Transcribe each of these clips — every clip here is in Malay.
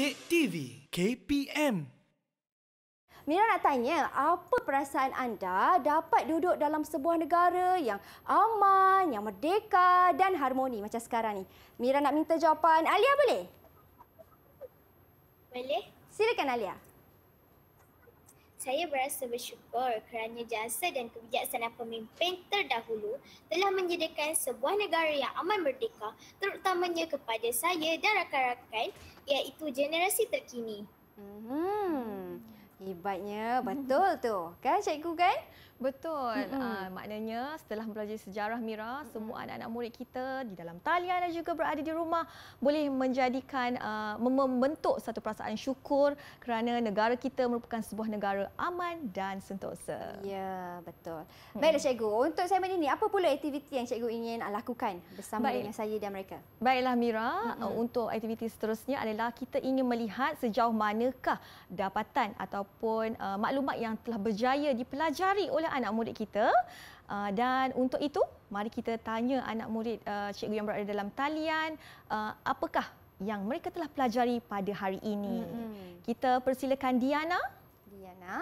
Dek TV KPM Mira nak tanya, apa perasaan anda dapat duduk dalam sebuah negara yang aman, yang merdeka dan harmoni macam sekarang ni? Mira nak minta jawapan. Alia boleh? Boleh. Silakan Alia saya berasa bersyukur kerana jasa dan kebijaksanaan pemimpin terdahulu telah menjadikan sebuah negara yang aman merdeka terutamanya kepada saya dan rakan-rakan iaitu generasi terkini. Hmm hebatnya. Betul mm-hmm. tu. Kan cikgu kan? Betul. Mm-hmm. Uh, maknanya setelah belajar sejarah Mira, mm-hmm. semua anak-anak murid kita di dalam talian dan juga berada di rumah boleh menjadikan uh, membentuk satu perasaan syukur kerana negara kita merupakan sebuah negara aman dan sentosa. Ya, betul. Mm. Baiklah cikgu, untuk segmen ini apa pula aktiviti yang cikgu ingin lakukan bersama Baik. dengan saya dan mereka? Baiklah Mira, mm-hmm. uh, untuk aktiviti seterusnya adalah kita ingin melihat sejauh manakah dapatan ataupun ataupun uh, maklumat yang telah berjaya dipelajari oleh anak murid kita. Uh, dan untuk itu, mari kita tanya anak murid uh, cikgu yang berada dalam talian, uh, apakah yang mereka telah pelajari pada hari ini? Hmm. Kita persilakan Diana. Diana.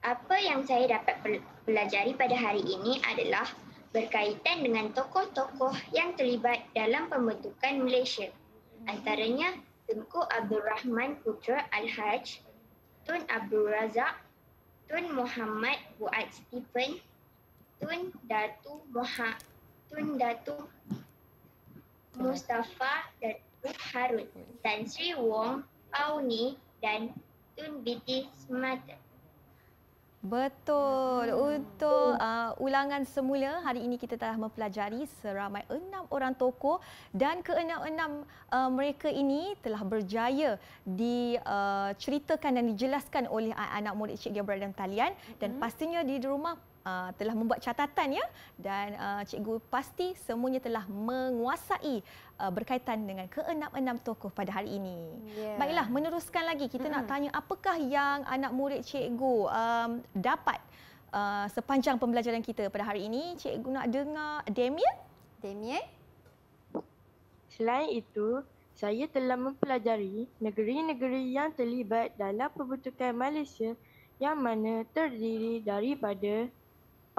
Apa yang saya dapat pelajari pada hari ini adalah berkaitan dengan tokoh-tokoh yang terlibat dalam pembentukan Malaysia. Hmm. Hmm. Antaranya Tengku Abdul Rahman Putra Al-Hajj, Tun Abdul Razak, Tun Muhammad Buat Stephen, Tun Datu Moha, Tun Datu Mustafa dan Harun, dan Sri Wong, Pauni dan Tun Biti Smater. Betul. Untuk uh, ulangan semula, hari ini kita telah mempelajari seramai enam orang tokoh dan keenam-enam uh, mereka ini telah berjaya diceritakan uh, dan dijelaskan oleh anak murid Cik Gabriel dalam talian dan hmm. pastinya di rumah uh, telah membuat catatan ya dan uh, cikgu pasti semuanya telah menguasai uh, berkaitan dengan keenam-enam tokoh pada hari ini. Yeah. Baiklah meneruskan lagi kita mm-hmm. nak tanya apakah yang anak murid cikgu um, dapat uh, sepanjang pembelajaran kita pada hari ini? Cikgu nak dengar Damien? Damien? Selain itu saya telah mempelajari negeri-negeri yang terlibat dalam pembentukan Malaysia yang mana terdiri daripada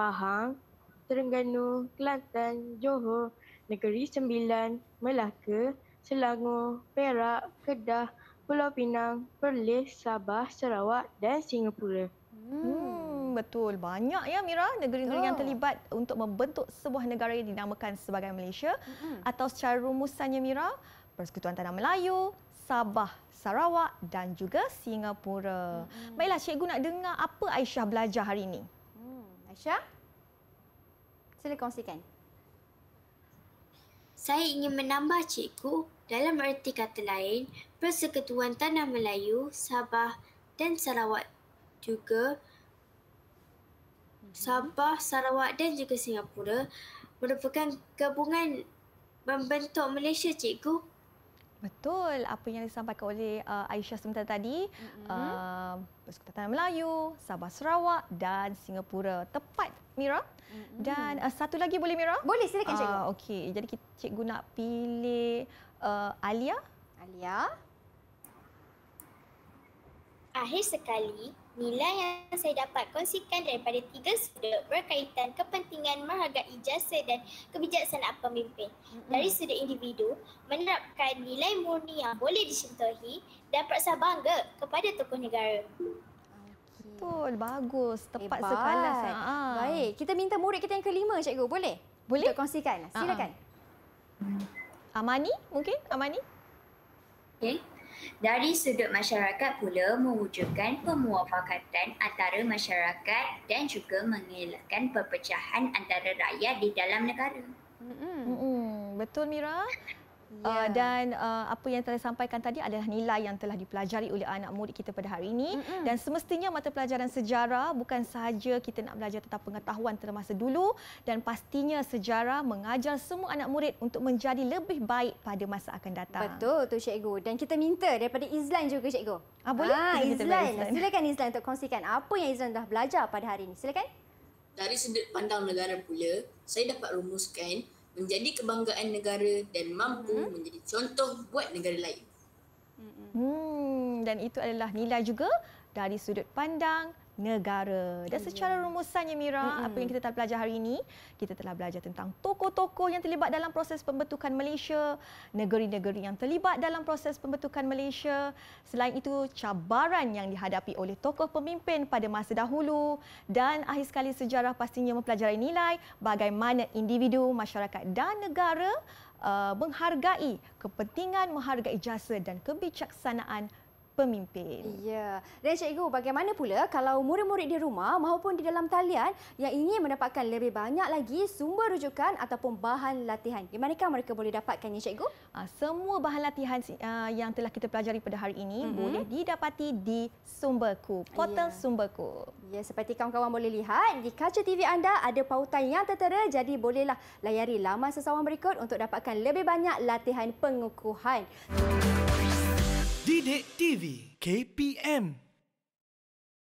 Pahang, Terengganu, Kelantan, Johor, Negeri Sembilan, Melaka, Selangor, Perak, Kedah, Pulau Pinang, Perlis, Sabah, Sarawak dan Singapura. Hmm, betul. Banyak ya Mira negeri-negeri oh. yang terlibat untuk membentuk sebuah negara yang dinamakan sebagai Malaysia mm-hmm. atau secara rumusannya Mira, Persekutuan Tanah Melayu, Sabah, Sarawak dan juga Singapura. Mm-hmm. Baiklah, cikgu nak dengar apa Aisyah belajar hari ini? Aisyah, sila kongsikan. Saya ingin menambah cikgu dalam erti kata lain, Persekutuan Tanah Melayu, Sabah dan Sarawak juga mhm. Sabah, Sarawak dan juga Singapura merupakan gabungan membentuk Malaysia cikgu Betul apa yang disampaikan oleh uh, Aisyah sebentar tadi mm-hmm. uh, Persekutuan Melayu, Sabah Sarawak dan Singapura tepat Mira. Mm-hmm. Dan uh, satu lagi boleh Mira? Boleh silakan cikgu. Ah, okey, jadi cikgu nak pilih uh, Alia. Alia. Akhir sekali, nilai yang saya dapat kongsikan daripada tiga sudut berkaitan kepentingan marga jasa dan kebijaksanaan pemimpin. Dari sudut individu, menerapkan nilai murni yang boleh disentuhi dan perasa bangga kepada tokoh negara. Betul, bagus. Tepat Hebat. sekalas. Kan? Baik, kita minta murid kita yang kelima, Cikgu. Boleh? Boleh? Untuk kongsikan. Lah. Silakan. Aa. Ah, Amani, mungkin? Amani? Okay. Dari sudut masyarakat pula mewujudkan pemuafakatan antara masyarakat dan juga mengelakkan perpecahan antara rakyat di dalam negara. Mm-mm. Mm-mm. Betul Mira? Yeah. Uh, dan uh, apa yang telah sampaikan tadi adalah nilai yang telah dipelajari oleh anak murid kita pada hari ini Mm-mm. dan semestinya mata pelajaran sejarah bukan sahaja kita nak belajar tentang pengetahuan termasa dulu dan pastinya sejarah mengajar semua anak murid untuk menjadi lebih baik pada masa akan datang. Betul tu cikgu dan kita minta daripada Izlan juga cikgu. Ah boleh ah, Izlan. Izlan silakan Izlan untuk kongsikan apa yang Izlan dah belajar pada hari ini. Silakan. Dari sudut pandang negara pula saya dapat rumuskan menjadi kebanggaan negara dan mampu hmm. menjadi contoh buat negara lain. Hmm, dan itu adalah nilai juga dari sudut pandang negara. Dan secara rumusannya Mira, Mm-mm. apa yang kita telah belajar hari ini? Kita telah belajar tentang tokoh-tokoh yang terlibat dalam proses pembentukan Malaysia, negeri-negeri yang terlibat dalam proses pembentukan Malaysia. Selain itu, cabaran yang dihadapi oleh tokoh pemimpin pada masa dahulu dan akhir sekali sejarah pastinya mempelajari nilai bagaimana individu, masyarakat dan negara uh, menghargai kepentingan, menghargai jasa dan kebijaksanaan pemimpin. Ya. Dan cikgu, bagaimana pula kalau murid-murid di rumah maupun di dalam talian yang ingin mendapatkan lebih banyak lagi sumber rujukan ataupun bahan latihan? Di manakah mereka boleh dapatkannya, cikgu? Ah, semua bahan latihan ah, yang telah kita pelajari pada hari ini mm-hmm. boleh didapati di Sumberku, portal ya. Sumberku. Ya, seperti kawan-kawan boleh lihat, di kaca TV anda ada pautan yang tertera jadi bolehlah layari laman sesawang berikut untuk dapatkan lebih banyak latihan pengukuhan. Mm-hmm. Didik TV KPM